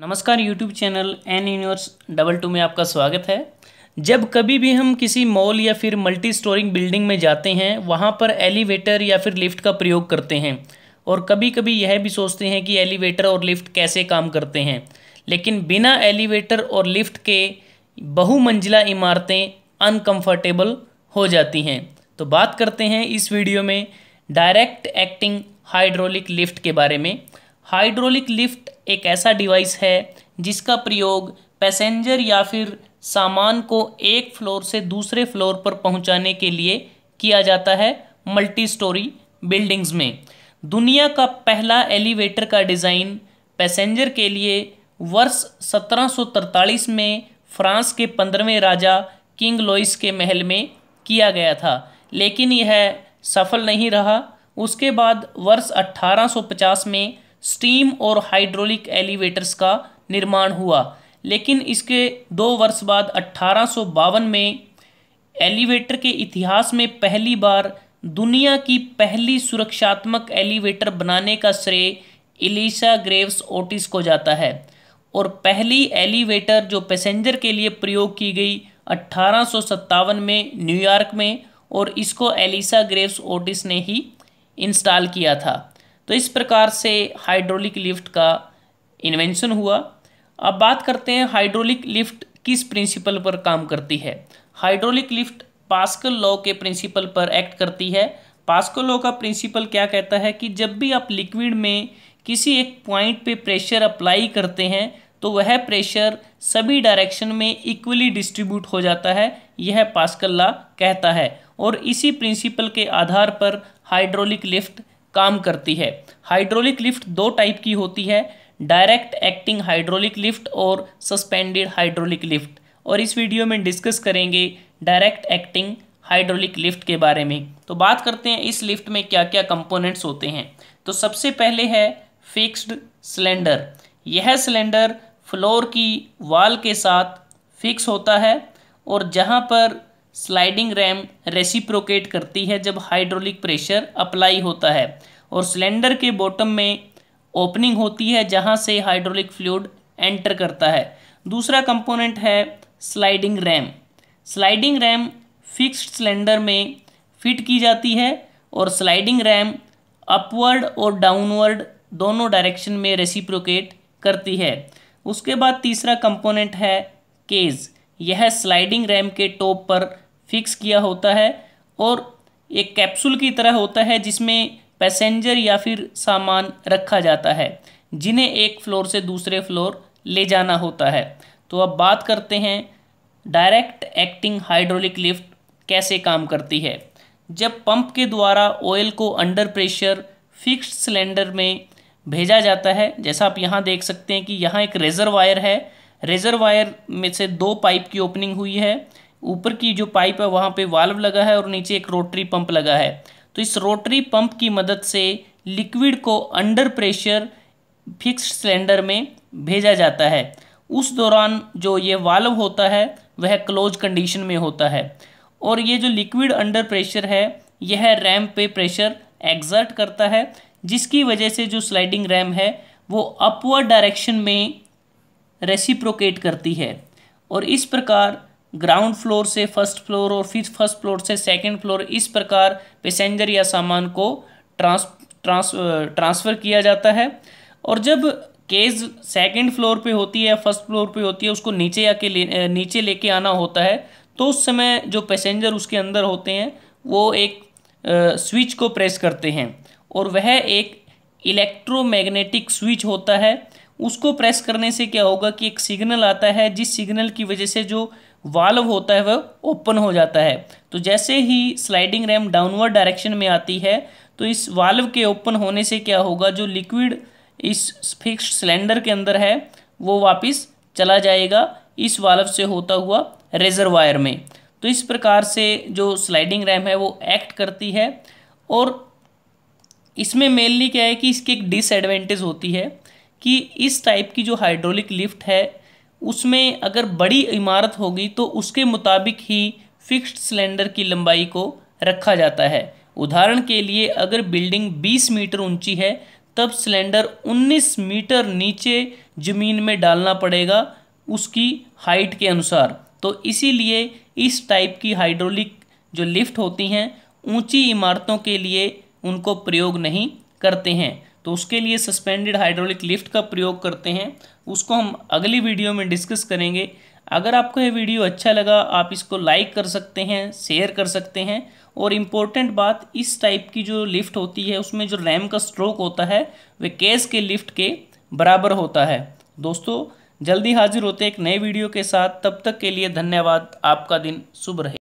नमस्कार YouTube channel N universe double two में आपका स्वागत है जब कभी भी हम किसी मॉल या फिर मल्टी स्टोरिंग बिल्डिंग में जाते हैं वहाँ पर एलिवेटर या फिर लिफ्ट का प्रयोग करते हैं और कभी कभी यह भी सोचते हैं कि एलिवेटर और लिफ्ट कैसे काम करते हैं लेकिन बिना एलिवेटर और लिफ्ट के बहुमंजिला इमारतें अनकम्फर्टेबल हो जाती हैं तो बात करते हैं इस वीडियो में डायरेक्ट एक्टिंग हाइड्रोलिक लिफ्ट के बारे में हाइड्रोलिक लिफ्ट एक ऐसा डिवाइस है जिसका प्रयोग पैसेंजर या फिर सामान को एक फ्लोर से दूसरे फ्लोर पर पहुंचाने के लिए किया जाता है मल्टी स्टोरी बिल्डिंग्स में दुनिया का पहला एलिवेटर का डिज़ाइन पैसेंजर के लिए वर्ष 1743 में फ्रांस के पंद्रहवें राजा किंग लोइस के महल में किया गया था लेकिन यह सफल नहीं रहा उसके बाद वर्ष 1850 में स्टीम और हाइड्रोलिक एलिवेटर्स का निर्माण हुआ लेकिन इसके दो वर्ष बाद अट्ठारह में एलिवेटर के इतिहास में पहली बार दुनिया की पहली सुरक्षात्मक एलिवेटर बनाने का श्रेय इलिशा ग्रेव्स ओटिस को जाता है और पहली एलिवेटर जो पैसेंजर के लिए प्रयोग की गई अट्ठारह में न्यूयॉर्क में और इसको एलिसा ग्रेव्स ओटिस ने ही इंस्टॉल किया था तो इस प्रकार से हाइड्रोलिक लिफ्ट का इन्वेंशन हुआ अब बात करते हैं हाइड्रोलिक लिफ्ट किस प्रिंसिपल पर काम करती है हाइड्रोलिक लिफ्ट पास्कल लॉ के प्रिंसिपल पर एक्ट करती है पास्कल लॉ का प्रिंसिपल क्या कहता है कि जब भी आप लिक्विड में किसी एक पॉइंट पे प्रेशर अप्लाई करते हैं तो वह प्रेशर सभी डायरेक्शन में इक्वली डिस्ट्रीब्यूट हो जाता है यह पास्कल लॉ कहता है और इसी प्रिंसिपल के आधार पर हाइड्रोलिक लिफ्ट काम करती है हाइड्रोलिक लिफ्ट दो टाइप की होती है डायरेक्ट एक्टिंग हाइड्रोलिक लिफ्ट और सस्पेंडेड हाइड्रोलिक लिफ्ट और इस वीडियो में डिस्कस करेंगे डायरेक्ट एक्टिंग हाइड्रोलिक लिफ्ट के बारे में तो बात करते हैं इस लिफ्ट में क्या क्या कंपोनेंट्स होते हैं तो सबसे पहले है फिक्स्ड सिलेंडर यह सिलेंडर फ्लोर की वाल के साथ फिक्स होता है और जहाँ पर स्लाइडिंग रैम रेसिप्रोकेट करती है जब हाइड्रोलिक प्रेशर अप्लाई होता है और सिलेंडर के बॉटम में ओपनिंग होती है जहां से हाइड्रोलिक फ्लूड एंटर करता है दूसरा कंपोनेंट है sliding ram sliding ram fixed cylinder में फिट की जाती है और स्लाइडिंग रैम अपवर्ड और डाउनवर्ड दोनों डायरेक्शन में रेसिप्रोकेट करती है उसके बाद तीसरा कंपोनेंट है केज यह स्लाइडिंग रैम के टॉप पर फिक्स किया होता है और एक कैप्सूल की तरह होता है जिसमें पैसेंजर या फिर सामान रखा जाता है जिन्हें एक फ्लोर से दूसरे फ्लोर ले जाना होता है तो अब बात करते हैं डायरेक्ट एक्टिंग हाइड्रोलिक लिफ्ट कैसे काम करती है जब पंप के द्वारा ऑयल को अंडर प्रेशर फिक्स्ड सिलेंडर में भेजा जाता है जैसा आप यहाँ देख सकते हैं कि यहाँ एक रेज़र वायर है रेज़र वायर में से दो पाइप की ओपनिंग हुई है ऊपर की जो पाइप है वहाँ पे वाल्व लगा है और नीचे एक रोटरी पंप लगा है तो इस रोटरी पंप की मदद से लिक्विड को अंडर प्रेशर फिक्स्ड सिलेंडर में भेजा जाता है उस दौरान जो ये वाल्व होता है वह क्लोज कंडीशन में होता है और ये जो लिक्विड अंडर प्रेशर है यह रैम पे प्रेशर एग्जर्ट करता है जिसकी वजह से जो स्लाइडिंग रैम है वो अपवर्ड डायरेक्शन में रेसिप्रोकेट करती है और इस प्रकार ग्राउंड फ्लोर से फर्स्ट फ्लोर और फिर फर्स्ट फ्लोर से सेकंड फ्लोर इस प्रकार पैसेंजर या सामान को ट्रांस ट्रांस ट्रांसफ़र किया जाता है और जब केज सेकंड फ्लोर पे होती है फर्स्ट फ्लोर पे होती है उसको नीचे आके ले नीचे लेके आना होता है तो उस समय जो पैसेंजर उसके अंदर होते हैं वो एक स्विच को प्रेस करते हैं और वह एक इलेक्ट्रोमैग्नेटिक स्विच होता है उसको प्रेस करने से क्या होगा कि एक सिग्नल आता है जिस सिग्नल की वजह से जो वाल्व होता है वह ओपन हो जाता है तो जैसे ही स्लाइडिंग रैम डाउनवर्ड डायरेक्शन में आती है तो इस वाल्व के ओपन होने से क्या होगा जो लिक्विड इस फिक्स्ड सिलेंडर के अंदर है वो वापस चला जाएगा इस वाल्व से होता हुआ रेजरवायर में तो इस प्रकार से जो स्लाइडिंग रैम है वो एक्ट करती है और इसमें मेनली क्या है कि इसकी एक डिसएडवांटेज होती है कि इस टाइप की जो हाइड्रोलिक लिफ्ट है उसमें अगर बड़ी इमारत होगी तो उसके मुताबिक ही फिक्स्ड सिलेंडर की लंबाई को रखा जाता है उदाहरण के लिए अगर बिल्डिंग 20 मीटर ऊंची है तब सिलेंडर 19 मीटर नीचे ज़मीन में डालना पड़ेगा उसकी हाइट के अनुसार तो इसीलिए इस टाइप की हाइड्रोलिक जो लिफ्ट होती हैं ऊंची इमारतों के लिए उनको प्रयोग नहीं करते हैं तो उसके लिए सस्पेंडेड हाइड्रोलिक लिफ्ट का प्रयोग करते हैं उसको हम अगली वीडियो में डिस्कस करेंगे अगर आपको यह वीडियो अच्छा लगा आप इसको लाइक कर सकते हैं शेयर कर सकते हैं और इम्पोर्टेंट बात इस टाइप की जो लिफ्ट होती है उसमें जो रैम का स्ट्रोक होता है वह केस के लिफ्ट के बराबर होता है दोस्तों जल्दी हाजिर होते एक नए वीडियो के साथ तब तक के लिए धन्यवाद आपका दिन शुभ रहे